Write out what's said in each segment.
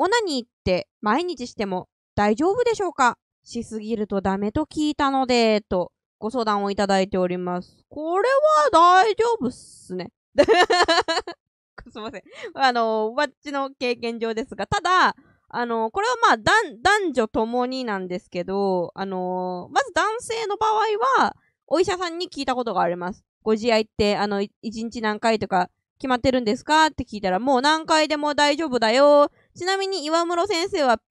オナニーって毎日しても大丈夫でしょうかしすぎるとダメと聞いたので、とご相談をいただいております。これは大丈夫っすね。すいません。あの、わっちの経験上ですが、ただ、あの、これはまあ、男女ともになんですけど、あの、まず男性の場合は、お医者さんに聞いたことがあります。ご自愛って、あの、一日何回とか決まってるんですかって聞いたら、もう何回でも大丈夫だよ。ちなみに岩室先生はピー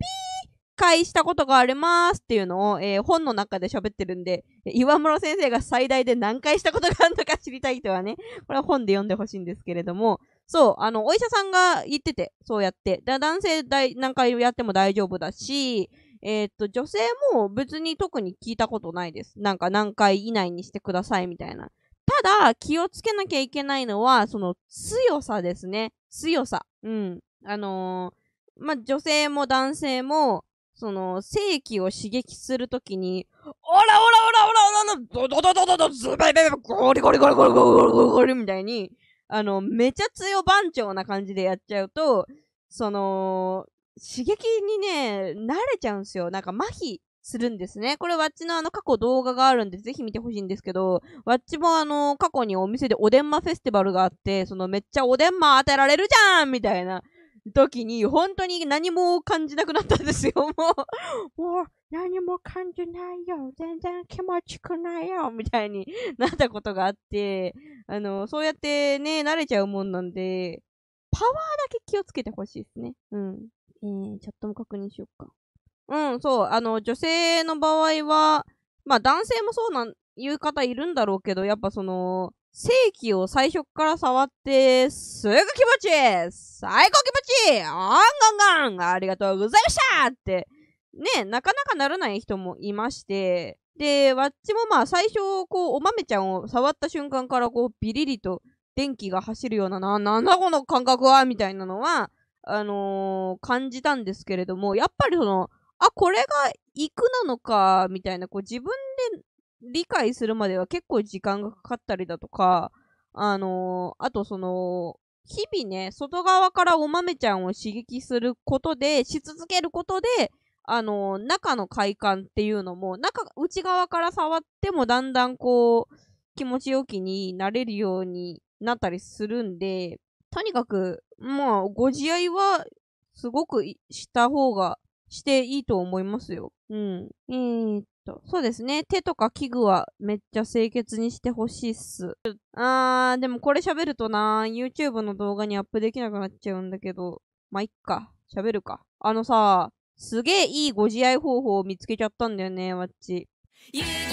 返したことがありますっていうのを、えー、本の中で喋ってるんで、岩室先生が最大で何回したことがあるのか知りたい人はね、これは本で読んでほしいんですけれども、そう、あの、お医者さんが言ってて、そうやって。だ男性大何回やっても大丈夫だし、えー、っと、女性も別に特に聞いたことないです。なんか何回以内にしてくださいみたいな。ただ、気をつけなきゃいけないのは、その強さですね。強さ。うん。あのーまあ、女性も男性も、その、性器を刺激するときに、オラオラオラオラオラの、ドドドドドド、ズベベベ、ゴリゴリゴリゴリゴリゴリゴリゴリみたいに、あの、めちゃ強番長な感じでやっちゃうと、その、刺激にね、慣れちゃうんすよ。なんか麻痺するんですね。これ、わっちのあの過去動画があるんで、ぜひ見てほしいんですけど、わっちもあの、過去にお店でおでんまフェスティバルがあって、そのめっちゃおでんま当てられるじゃんみたいな時に、本当に何も感じなくなったんですよ。もう、もう、何も感じないよ。全然気持ちくないよ。みたいになったことがあって、あの、そうやってね、慣れちゃうもんなんで、パワーだけ気をつけてほしいですね。うん。えー、チャットも確認しよっか。うん、そう。あの、女性の場合は、まあ男性もそうなん、いう方いるんだろうけど、やっぱその、正規を最初から触って、すぐ気持ちいい最高気持ちいいあんがんがんありがとうございましたって、ね、なかなかならない人もいまして、で、わっちもまあ最初、こう、お豆ちゃんを触った瞬間から、こう、ビリリと電気が走るような、な、なんだこの感覚はみたいなのは、あのー、感じたんですけれども、やっぱりその、あ、これが行くなのか、みたいな、こう自分で理解するまでは結構時間がかかったりだとか、あのー、あとその、日々ね、外側からお豆ちゃんを刺激することで、し続けることで、あのー、中の快感っていうのも、中、内側から触ってもだんだんこう、気持ちよきになれるようになったりするんで、とにかく、まあ、ご自愛は、すごくした方が、していいと思いますよ。うん。えー、と。そうですね。手とか器具はめっちゃ清潔にしてほしいっす。あー、でもこれ喋るとなー、YouTube の動画にアップできなくなっちゃうんだけど、まあ、いっか。喋るか。あのさ、すげえいいご自愛方法を見つけちゃったんだよね、わっち。Yeah!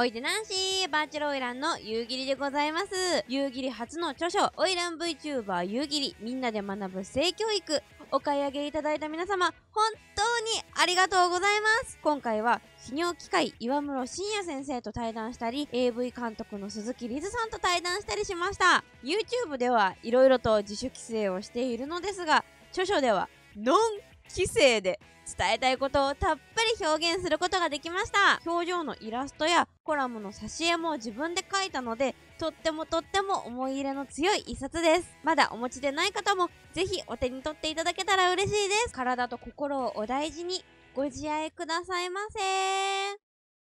おいでナンシーバーチャルオイランの夕霧でございます。夕霧初の著書、オイラン VTuber 夕霧みんなで学ぶ性教育。お買い上げいただいた皆様、本当にありがとうございます。今回は、泌尿機械岩室慎也先生と対談したり、AV 監督の鈴木りずさんと対談したりしました。YouTube ではいろいろと自主規制をしているのですが、著書では、ノン規制で伝えたいことをたっぷり表現することができました表情のイラストやコラムの挿絵も自分で描いたのでとってもとっても思い入れの強い一冊ですまだお持ちでない方もぜひお手に取っていただけたら嬉しいです体と心をお大事にご自愛くださいませ